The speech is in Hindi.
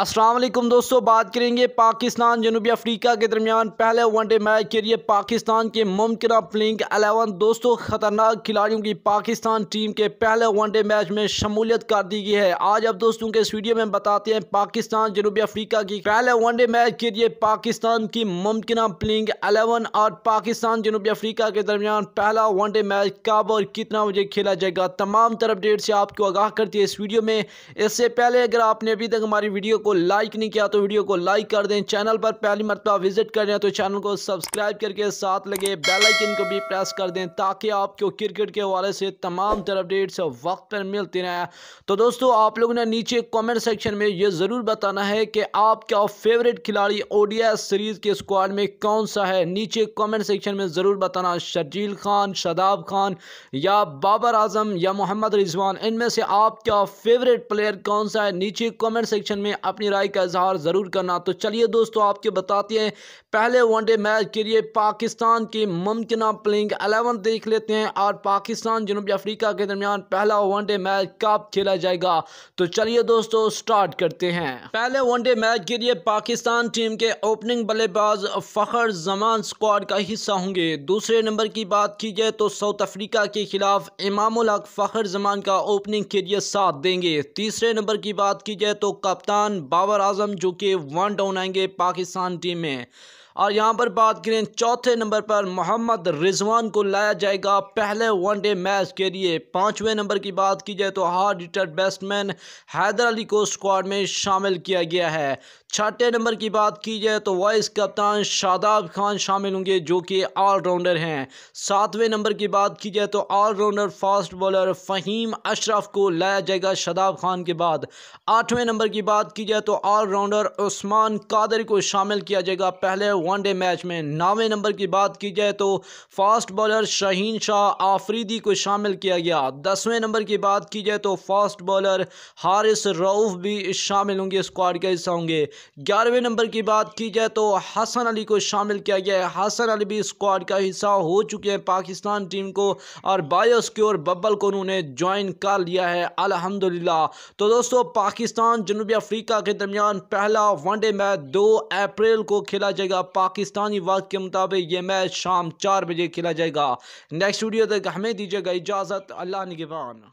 असलम दोस्तों बात करेंगे पाकिस्तान जनूबी अफ्रीका के दरमियान पहले वनडे मैच के लिए पाकिस्तान के मुमकिन प्लेइंग एलेवन दोस्तों ख़तरनाक खिलाड़ियों की पाकिस्तान टीम के पहले वनडे मैच में शमूलियत कर दी गई है आज अब दोस्तों के इस वीडियो में बताते हैं पाकिस्तान जनूबी अफ्रीका की पहले वनडे मैच के लिए पाकिस्तान की मुमकिन प्लेइंग एलेवन और पाकिस्तान जनूबी अफ्रीका के दरमियान पहला वनडे मैच कब और कितना बजे खेला जाएगा तमाम तरफ डेट से आपको आगाह करती है इस वीडियो में इससे पहले अगर आपने अभी तक हमारी वीडियो को लाइक नहीं किया तो वीडियो को लाइक कर दें चैनल पर पहली मरतबा विजिट कर रहे तो चैनल को सब्सक्राइब करके साथ लगे बेल आइकन को भी प्रेस कर दें ताकि आपको क्रिकेट के हवाले से तमाम तरह अपडेट्स वक्त पर मिलती रहे तो दोस्तों आप लोगों ने नीचे कॉमेंट सेक्शन में ये ज़रूर बताना है कि आपका फेवरेट खिलाड़ी ओडिया सीरीज़ के स्क्वाड में कौन सा है नीचे कॉमेंट सेक्शन में ज़रूर बताना शर्जील खान शदाब खान या बाबर आजम या मोहम्मद रिजवान इनमें से आपका फेवरेट प्लेयर कौन सा है नीचे कमेंट सेक्शन में अपने अपनी राय का इजहार ज़रूर करना तो चलिए दोस्तों आपके बताते हैं पहले वनडे मैच के लिए पाकिस्तान की मुमकिन प्लेइंग एलेवन देख लेते हैं और पाकिस्तान जनूबी अफ्रीका के दरमियान पहला वनडे मैच कब खेला जाएगा तो चलिए दोस्तों स्टार्ट करते हैं पहले वनडे मैच के लिए पाकिस्तान टीम के ओपनिंग बल्लेबाज फ़खर जमान स्क्वाड का हिस्सा होंगे दूसरे नंबर की बात की जाए तो साउथ अफ्रीका के खिलाफ इमामुल हक फ़खर जमान का ओपनिंग के लिए साथ देंगे तीसरे नंबर की बात की जाए तो कप्तान बाबर आजम जो कि वन डाउन आएंगे पाकिस्तान टीम में और यहाँ पर बात करें चौथे नंबर पर मोहम्मद रिजवान को लाया जाएगा पहले वनडे मैच के लिए पाँचवें नंबर की बात की जाए तो hard retired batsman Haider Ali को स्क्वाड में शामिल किया गया है छठे नंबर की बात की जाए तो वाइस कप्तान शादाब खान शामिल होंगे जो कि ऑलराउंडर हैं सातवें नंबर की बात की जाए तो allrounder fast bowler Faheem Ashraf को लाया जाएगा शादाब खान के बाद आठवें नंबर की बात की जाए तो ऑलराउंडर उस्मान कादर को शामिल किया जाएगा पहले वनडे मैच में नावे नंबर की बात की जाए तो फास्ट बॉलर शहीन शाह आफरीदी को शामिल किया गया दसवें नंबर की बात की जाए तो फास्ट बॉलर हारिस रऊफ भी शामिल होंगे स्क्वाड का हिस्सा होंगे ग्यारहवें नंबर की बात की जाए तो हसन अली को शामिल किया गया हसन अली भी स्क्वाड का हिस्सा हो चुके हैं पाकिस्तान टीम को और बायोस्क्योर बब्बल को उन्होंने ज्वाइन कर लिया है अलहमदिल्ला तो दोस्तों पाकिस्तान जनूबी अफ्रीका के दरमियान पहला वनडे मैच दो अप्रैल को खेला जाएगा पाकिस्तानी वक्त के मुताबिक ये मैच शाम चार बजे खेला जाएगा नेक्स्ट वीडियो तक हमें दीजिएगा इजाज़त अल्लाह निगबान